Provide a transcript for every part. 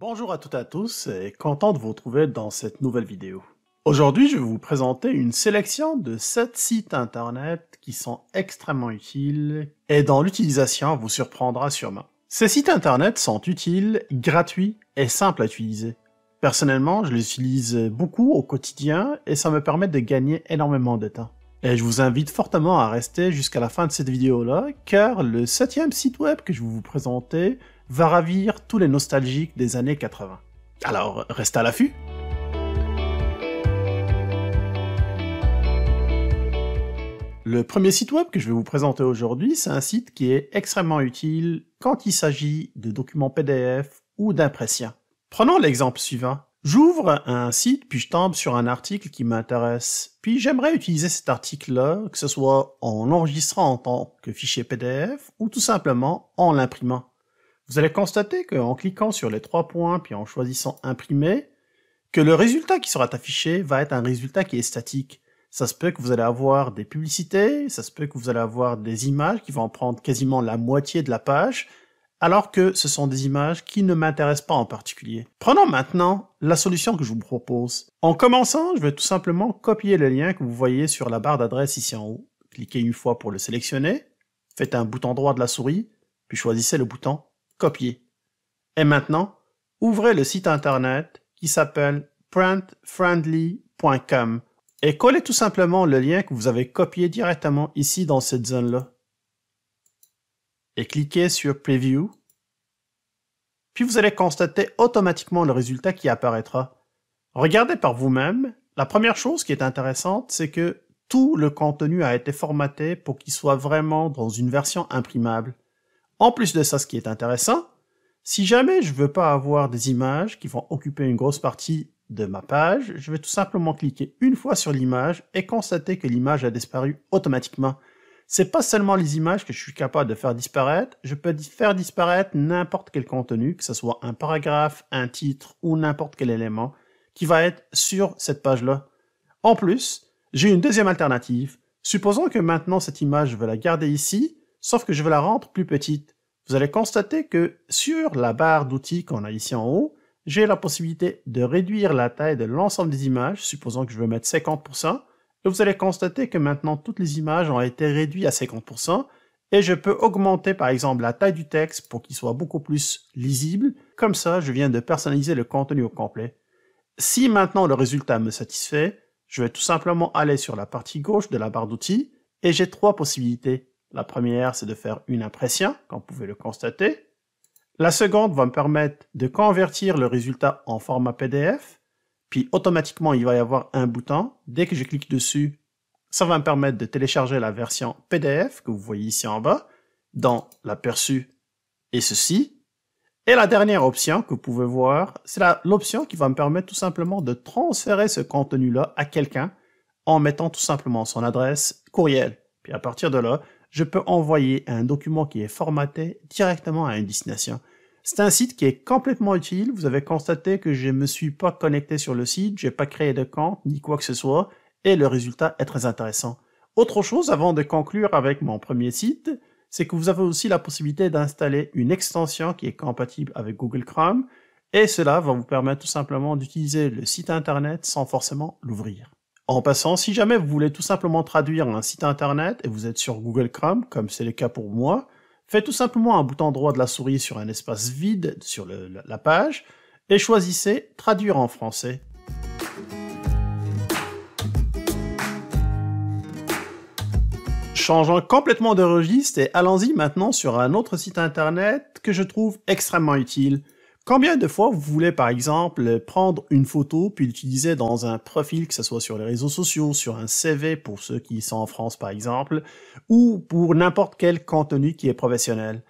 Bonjour à toutes et à tous et content de vous retrouver dans cette nouvelle vidéo. Aujourd'hui, je vais vous présenter une sélection de 7 sites internet qui sont extrêmement utiles et dont l'utilisation vous surprendra sûrement. Ces sites internet sont utiles, gratuits et simples à utiliser. Personnellement, je les utilise beaucoup au quotidien et ça me permet de gagner énormément de temps. Et je vous invite fortement à rester jusqu'à la fin de cette vidéo-là, car le septième site web que je vais vous présenter va ravir tous les nostalgiques des années 80. Alors, reste à l'affût Le premier site web que je vais vous présenter aujourd'hui, c'est un site qui est extrêmement utile quand il s'agit de documents PDF ou d'impressions. Prenons l'exemple suivant. J'ouvre un site, puis je tombe sur un article qui m'intéresse. Puis j'aimerais utiliser cet article-là, que ce soit en l'enregistrant en tant que fichier PDF ou tout simplement en l'imprimant. Vous allez constater qu'en cliquant sur les trois points puis en choisissant imprimer, que le résultat qui sera affiché va être un résultat qui est statique. Ça se peut que vous allez avoir des publicités, ça se peut que vous allez avoir des images qui vont prendre quasiment la moitié de la page, alors que ce sont des images qui ne m'intéressent pas en particulier. Prenons maintenant la solution que je vous propose. En commençant, je vais tout simplement copier le lien que vous voyez sur la barre d'adresse ici en haut. Cliquez une fois pour le sélectionner, faites un bouton droit de la souris, puis choisissez le bouton copier. Et maintenant, ouvrez le site internet qui s'appelle printfriendly.com et collez tout simplement le lien que vous avez copié directement ici dans cette zone-là. Et cliquez sur Preview. Puis vous allez constater automatiquement le résultat qui apparaîtra. Regardez par vous-même. La première chose qui est intéressante, c'est que tout le contenu a été formaté pour qu'il soit vraiment dans une version imprimable. En plus de ça, ce qui est intéressant, si jamais je veux pas avoir des images qui vont occuper une grosse partie de ma page, je vais tout simplement cliquer une fois sur l'image et constater que l'image a disparu automatiquement. C'est pas seulement les images que je suis capable de faire disparaître, je peux faire disparaître n'importe quel contenu, que ce soit un paragraphe, un titre ou n'importe quel élément qui va être sur cette page-là. En plus, j'ai une deuxième alternative. Supposons que maintenant cette image, je veux la garder ici, sauf que je veux la rendre plus petite. Vous allez constater que sur la barre d'outils qu'on a ici en haut, j'ai la possibilité de réduire la taille de l'ensemble des images, supposons que je veux mettre 50%, et vous allez constater que maintenant toutes les images ont été réduites à 50%, et je peux augmenter par exemple la taille du texte pour qu'il soit beaucoup plus lisible, comme ça je viens de personnaliser le contenu au complet. Si maintenant le résultat me satisfait, je vais tout simplement aller sur la partie gauche de la barre d'outils, et j'ai trois possibilités. La première, c'est de faire une impression, comme vous pouvez le constater. La seconde va me permettre de convertir le résultat en format PDF, puis automatiquement, il va y avoir un bouton. Dès que je clique dessus, ça va me permettre de télécharger la version PDF que vous voyez ici en bas, dans l'aperçu et ceci. Et la dernière option que vous pouvez voir, c'est l'option qui va me permettre tout simplement de transférer ce contenu-là à quelqu'un en mettant tout simplement son adresse courriel. Puis à partir de là, je peux envoyer un document qui est formaté directement à une destination. C'est un site qui est complètement utile. Vous avez constaté que je ne me suis pas connecté sur le site, Je n'ai pas créé de compte ni quoi que ce soit, et le résultat est très intéressant. Autre chose avant de conclure avec mon premier site, c'est que vous avez aussi la possibilité d'installer une extension qui est compatible avec Google Chrome, et cela va vous permettre tout simplement d'utiliser le site internet sans forcément l'ouvrir. En passant, si jamais vous voulez tout simplement traduire un site internet et vous êtes sur Google Chrome, comme c'est le cas pour moi, faites tout simplement un bouton droit de la souris sur un espace vide sur la page et choisissez Traduire en français. Changeons complètement de registre et allons-y maintenant sur un autre site internet que je trouve extrêmement utile. Combien de fois vous voulez, par exemple, prendre une photo puis l'utiliser dans un profil, que ce soit sur les réseaux sociaux, sur un CV pour ceux qui sont en France, par exemple, ou pour n'importe quel contenu qui est professionnel?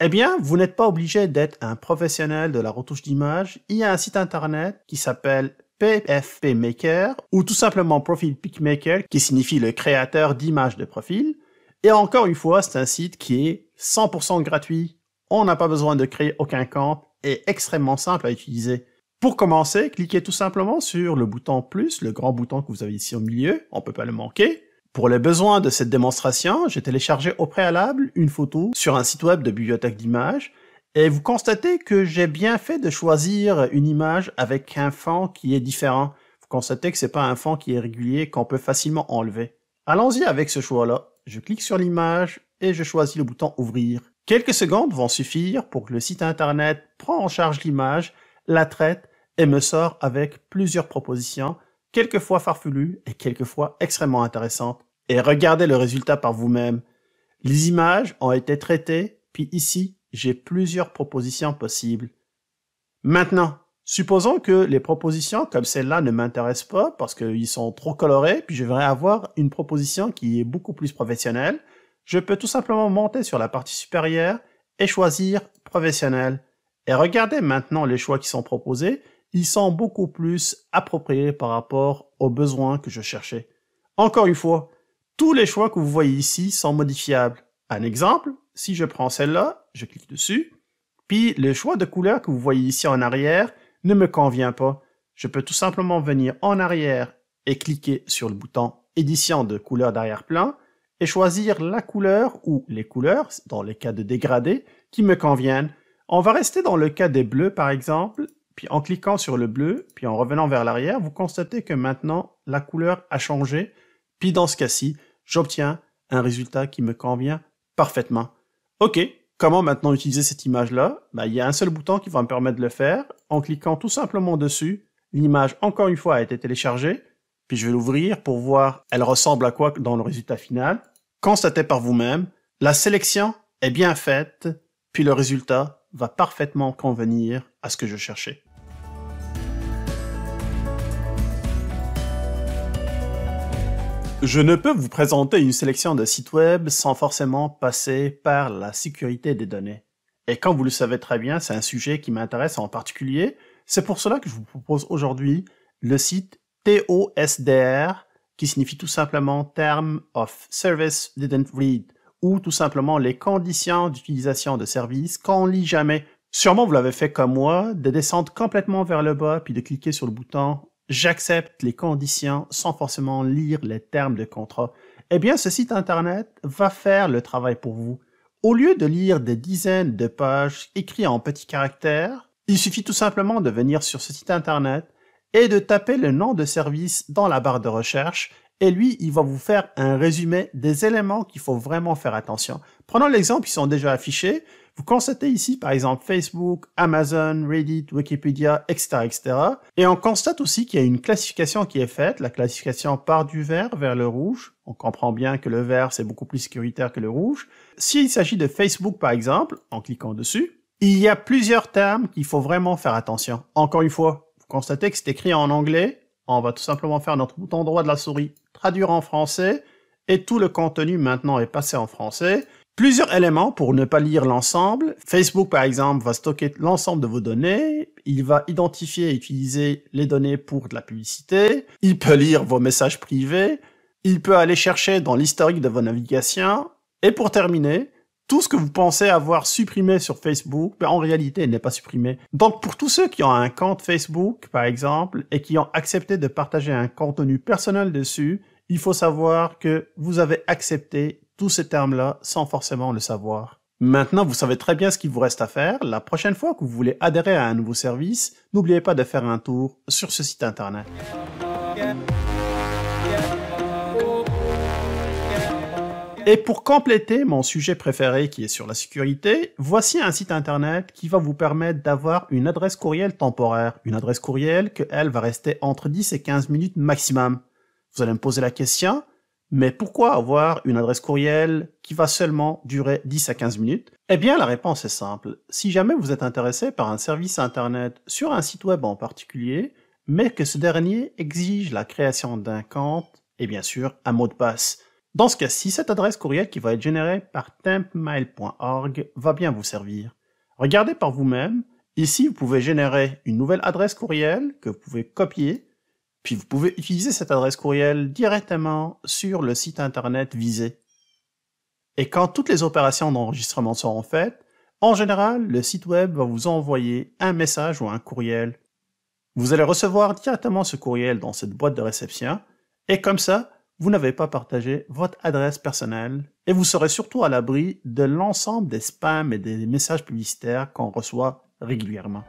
Eh bien, vous n'êtes pas obligé d'être un professionnel de la retouche d'image. Il y a un site internet qui s'appelle PFP Maker ou tout simplement Profil Pic Maker qui signifie le créateur d'images de profil. Et encore une fois, c'est un site qui est 100% gratuit. On n'a pas besoin de créer aucun compte est extrêmement simple à utiliser. Pour commencer, cliquez tout simplement sur le bouton plus, le grand bouton que vous avez ici au milieu, on ne peut pas le manquer. Pour les besoins de cette démonstration, j'ai téléchargé au préalable une photo sur un site web de bibliothèque d'images, et vous constatez que j'ai bien fait de choisir une image avec un fond qui est différent. Vous constatez que c'est pas un fond qui est régulier, qu'on peut facilement enlever. Allons-y avec ce choix-là. Je clique sur l'image et je choisis le bouton ouvrir. Quelques secondes vont suffire pour que le site Internet prend en charge l'image, la traite et me sort avec plusieurs propositions, quelquefois farfelues et quelquefois extrêmement intéressantes. Et regardez le résultat par vous-même. Les images ont été traitées, puis ici, j'ai plusieurs propositions possibles. Maintenant, supposons que les propositions comme celle-là ne m'intéressent pas parce qu'ils sont trop colorés, puis je voudrais avoir une proposition qui est beaucoup plus professionnelle je peux tout simplement monter sur la partie supérieure et choisir professionnel. Et regardez maintenant les choix qui sont proposés, ils sont beaucoup plus appropriés par rapport aux besoins que je cherchais. Encore une fois, tous les choix que vous voyez ici sont modifiables. Un exemple, si je prends celle-là, je clique dessus, puis le choix de couleur que vous voyez ici en arrière ne me convient pas. Je peux tout simplement venir en arrière et cliquer sur le bouton édition de couleur d'arrière-plan et choisir la couleur ou les couleurs, dans les cas de dégradés, qui me conviennent. On va rester dans le cas des bleus, par exemple, puis en cliquant sur le bleu, puis en revenant vers l'arrière, vous constatez que maintenant, la couleur a changé, puis dans ce cas-ci, j'obtiens un résultat qui me convient parfaitement. OK, comment maintenant utiliser cette image-là bah, Il y a un seul bouton qui va me permettre de le faire. En cliquant tout simplement dessus, l'image, encore une fois, a été téléchargée, puis je vais l'ouvrir pour voir elle ressemble à quoi dans le résultat final. Constatez par vous-même, la sélection est bien faite, puis le résultat va parfaitement convenir à ce que je cherchais. Je ne peux vous présenter une sélection de sites web sans forcément passer par la sécurité des données. Et comme vous le savez très bien, c'est un sujet qui m'intéresse en particulier. C'est pour cela que je vous propose aujourd'hui le site TOSDR, qui signifie tout simplement Terms of Service Didn't Read, ou tout simplement les conditions d'utilisation de service qu'on lit jamais. Sûrement vous l'avez fait comme moi, de descendre complètement vers le bas puis de cliquer sur le bouton J'accepte les conditions sans forcément lire les termes de contrat. Eh bien, ce site Internet va faire le travail pour vous. Au lieu de lire des dizaines de pages écrites en petits caractères, il suffit tout simplement de venir sur ce site Internet, et de taper le nom de service dans la barre de recherche et lui, il va vous faire un résumé des éléments qu'il faut vraiment faire attention. Prenons l'exemple, ils sont déjà affichés. Vous constatez ici, par exemple, Facebook, Amazon, Reddit, Wikipédia, etc., etc. Et on constate aussi qu'il y a une classification qui est faite. La classification part du vert vers le rouge. On comprend bien que le vert, c'est beaucoup plus sécuritaire que le rouge. S'il s'agit de Facebook, par exemple, en cliquant dessus, il y a plusieurs termes qu'il faut vraiment faire attention. Encore une fois, constater que c'est écrit en anglais. On va tout simplement faire notre bouton droit de la souris, traduire en français, et tout le contenu maintenant est passé en français. Plusieurs éléments pour ne pas lire l'ensemble. Facebook, par exemple, va stocker l'ensemble de vos données. Il va identifier et utiliser les données pour de la publicité. Il peut lire vos messages privés. Il peut aller chercher dans l'historique de vos navigations. Et pour terminer, tout ce que vous pensez avoir supprimé sur Facebook, ben, en réalité, il n'est pas supprimé. Donc, pour tous ceux qui ont un compte Facebook, par exemple, et qui ont accepté de partager un contenu personnel dessus, il faut savoir que vous avez accepté tous ces termes-là sans forcément le savoir. Maintenant, vous savez très bien ce qu'il vous reste à faire. La prochaine fois que vous voulez adhérer à un nouveau service, n'oubliez pas de faire un tour sur ce site internet. Et pour compléter mon sujet préféré qui est sur la sécurité, voici un site internet qui va vous permettre d'avoir une adresse courriel temporaire. Une adresse courriel que elle va rester entre 10 et 15 minutes maximum. Vous allez me poser la question, mais pourquoi avoir une adresse courriel qui va seulement durer 10 à 15 minutes Eh bien, la réponse est simple. Si jamais vous êtes intéressé par un service Internet sur un site web en particulier, mais que ce dernier exige la création d'un compte et bien sûr un mot de passe, dans ce cas-ci, cette adresse courriel qui va être générée par tempmail.org va bien vous servir. Regardez par vous-même. Ici, vous pouvez générer une nouvelle adresse courriel que vous pouvez copier, puis vous pouvez utiliser cette adresse courriel directement sur le site internet visé. Et quand toutes les opérations d'enregistrement seront faites, en général, le site web va vous envoyer un message ou un courriel. Vous allez recevoir directement ce courriel dans cette boîte de réception, et comme ça, vous n'avez pas partagé votre adresse personnelle et vous serez surtout à l'abri de l'ensemble des spams et des messages publicitaires qu'on reçoit régulièrement.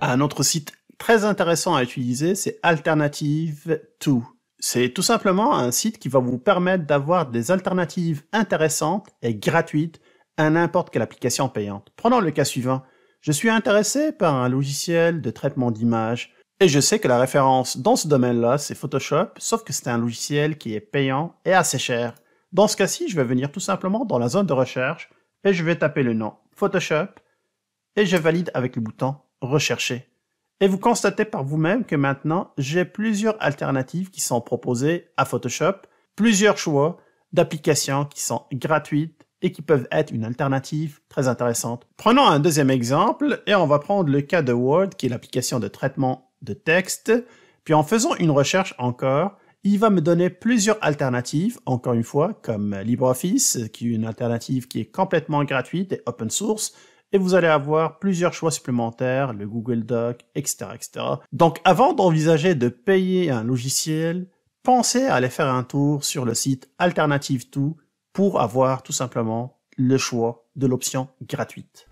Un autre site très intéressant à utiliser, c'est Alternative 2. C'est tout simplement un site qui va vous permettre d'avoir des alternatives intéressantes et gratuites à n'importe quelle application payante. Prenons le cas suivant. Je suis intéressé par un logiciel de traitement d'image et je sais que la référence dans ce domaine-là, c'est Photoshop, sauf que c'est un logiciel qui est payant et assez cher. Dans ce cas-ci, je vais venir tout simplement dans la zone de recherche et je vais taper le nom Photoshop et je valide avec le bouton Rechercher. Et vous constatez par vous-même que maintenant, j'ai plusieurs alternatives qui sont proposées à Photoshop, plusieurs choix d'applications qui sont gratuites et qui peuvent être une alternative très intéressante. Prenons un deuxième exemple et on va prendre le cas de Word, qui est l'application de traitement de texte. Puis en faisant une recherche encore, il va me donner plusieurs alternatives, encore une fois, comme LibreOffice, qui est une alternative qui est complètement gratuite et open source, et vous allez avoir plusieurs choix supplémentaires, le Google Doc, etc. etc. Donc avant d'envisager de payer un logiciel, pensez à aller faire un tour sur le site Alternative Tout pour avoir tout simplement le choix de l'option gratuite.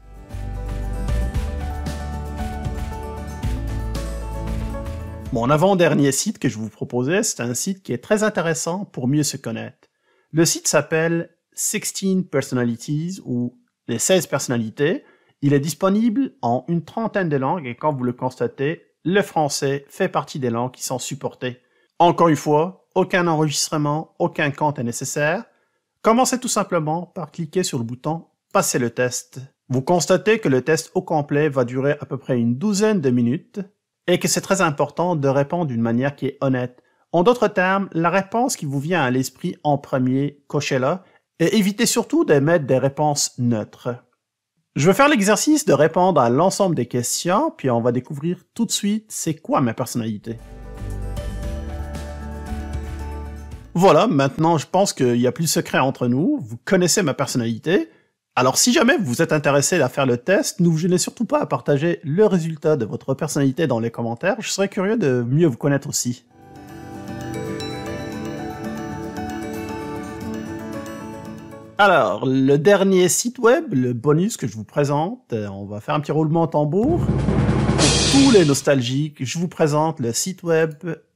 Mon avant-dernier site que je vous proposais, c'est un site qui est très intéressant pour mieux se connaître. Le site s'appelle 16 Personalities ou les 16 personnalités. Il est disponible en une trentaine de langues et comme vous le constatez, le français fait partie des langues qui sont supportées. Encore une fois, aucun enregistrement, aucun compte est nécessaire. Commencez tout simplement par cliquer sur le bouton Passer le test. Vous constatez que le test au complet va durer à peu près une douzaine de minutes et que c'est très important de répondre d'une manière qui est honnête. En d'autres termes, la réponse qui vous vient à l'esprit en premier, cochez-la et évitez surtout d'émettre des réponses neutres. Je vais faire l'exercice de répondre à l'ensemble des questions, puis on va découvrir tout de suite c'est quoi ma personnalité. voilà, maintenant je pense qu'il n'y a plus de secret entre nous, vous connaissez ma personnalité. Alors si jamais vous êtes intéressé à faire le test, ne vous gênez surtout pas à partager le résultat de votre personnalité dans les commentaires, je serais curieux de mieux vous connaître aussi. Alors, le dernier site web, le bonus que je vous présente, euh, on va faire un petit roulement en tambour. Pour tous les nostalgiques, je vous présente le site web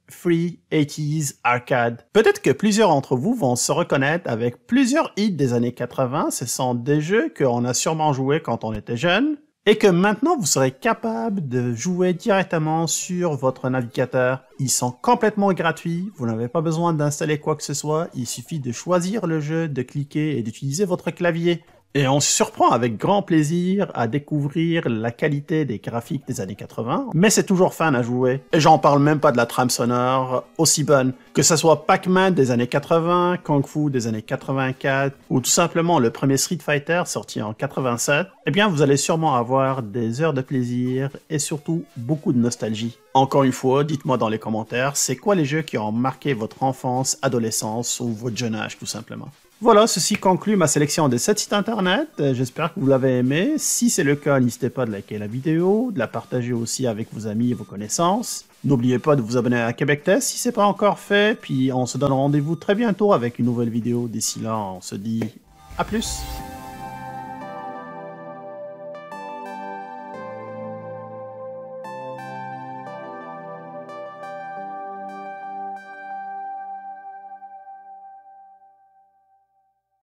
Free 80s Arcade. Peut-être que plusieurs d'entre vous vont se reconnaître avec plusieurs hits des années 80. Ce sont des jeux qu'on a sûrement joué quand on était jeune et que maintenant vous serez capable de jouer directement sur votre navigateur. Ils sont complètement gratuits, vous n'avez pas besoin d'installer quoi que ce soit, il suffit de choisir le jeu, de cliquer et d'utiliser votre clavier. Et on se surprend avec grand plaisir à découvrir la qualité des graphiques des années 80, mais c'est toujours fun à jouer. Et j'en parle même pas de la trame sonore, aussi bonne. Que ce soit Pac-Man des années 80, Kung Fu des années 84, ou tout simplement le premier Street Fighter sorti en 87, eh bien vous allez sûrement avoir des heures de plaisir et surtout beaucoup de nostalgie. Encore une fois, dites-moi dans les commentaires, c'est quoi les jeux qui ont marqué votre enfance, adolescence ou votre jeune âge tout simplement. Voilà, ceci conclut ma sélection des 7 sites internet. Euh, j'espère que vous l'avez aimé. Si c'est le cas, n'hésitez pas à liker la vidéo, de la partager aussi avec vos amis et vos connaissances. N'oubliez pas de vous abonner à Québec Test si ce n'est pas encore fait. Puis on se donne rendez-vous très bientôt avec une nouvelle vidéo. D'ici là, on se dit à plus.